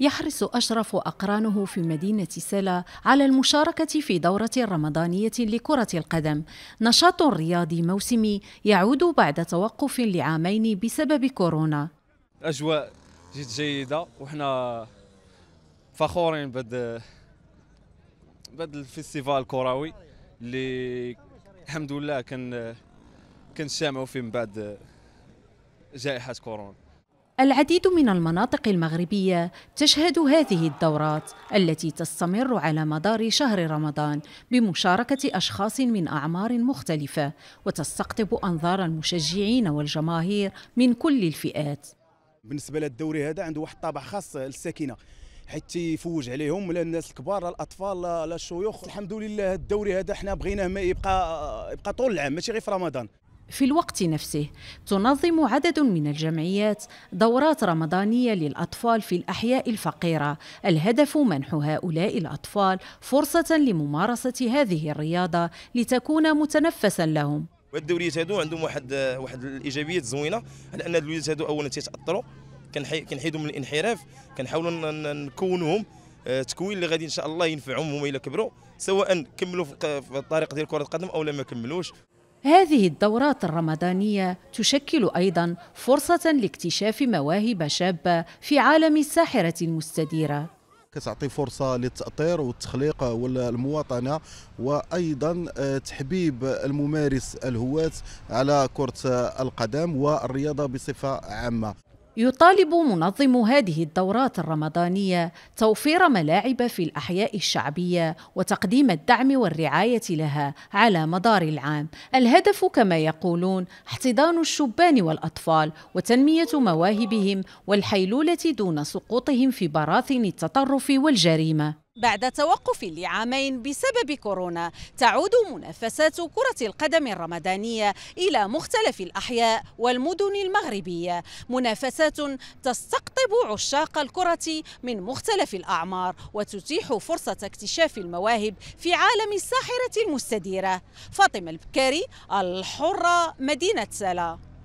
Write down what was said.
يحرص أشرف وأقرانه في مدينة سلا على المشاركة في دورة رمضانية لكرة القدم نشاط رياضي موسمي يعود بعد توقف لعامين بسبب كورونا أجواء جد جيدة وحنا فخورين بهذا بهذا الفيستيفال الكروي اللي الحمد لله كان كنتجمعوا فيه من بعد جائحة كورونا العديد من المناطق المغربية تشهد هذه الدورات التي تستمر على مدار شهر رمضان بمشاركة أشخاص من أعمار مختلفة وتستقطب أنظار المشجعين والجماهير من كل الفئات بالنسبة للدوري هذا عنده واحد طابع خاص للساكنة حيت تيفوج عليهم لا الناس الكبار لا الاطفال لا الشيوخ الحمد لله الدوري هذا حنا بغيناه ما يبقى يبقى طول العام ماشي غير في رمضان في الوقت نفسه تنظم عدد من الجمعيات دورات رمضانيه للاطفال في الاحياء الفقيره الهدف منح هؤلاء الاطفال فرصه لممارسه هذه الرياضه لتكون متنفسا لهم والدوريات هادو عندهم واحد واحد الايجابيات زوينه على ان الدوريات هادو اولا تيتاثروا كنحيدهم من الانحراف كنحاولوا نكونوهم آه، تكوين اللي غادي ان شاء الله ينفعهم هما الا كبروا سواء كملوا في الطريق ديال كره القدم او لا ما كملوش هذه الدورات الرمضانية تشكل أيضا فرصة لاكتشاف مواهب شابة في عالم الساحرة المستديرة كتعطي فرصه للتاطير والتخليق والمواطنه وايضا آه، تحبيب الممارس الهواة على كره القدم والرياضه بصفه عامه يطالب منظم هذه الدورات الرمضانية توفير ملاعب في الأحياء الشعبية وتقديم الدعم والرعاية لها على مدار العام. الهدف كما يقولون احتضان الشبان والأطفال وتنمية مواهبهم والحيلولة دون سقوطهم في براثن التطرف والجريمة. بعد توقف لعامين بسبب كورونا تعود منافسات كرة القدم الرمضانية إلى مختلف الأحياء والمدن المغربية منافسات تستقطب عشاق الكرة من مختلف الأعمار وتتيح فرصة اكتشاف المواهب في عالم الساحرة المستديرة فاطمة البكاري الحرة مدينة سلا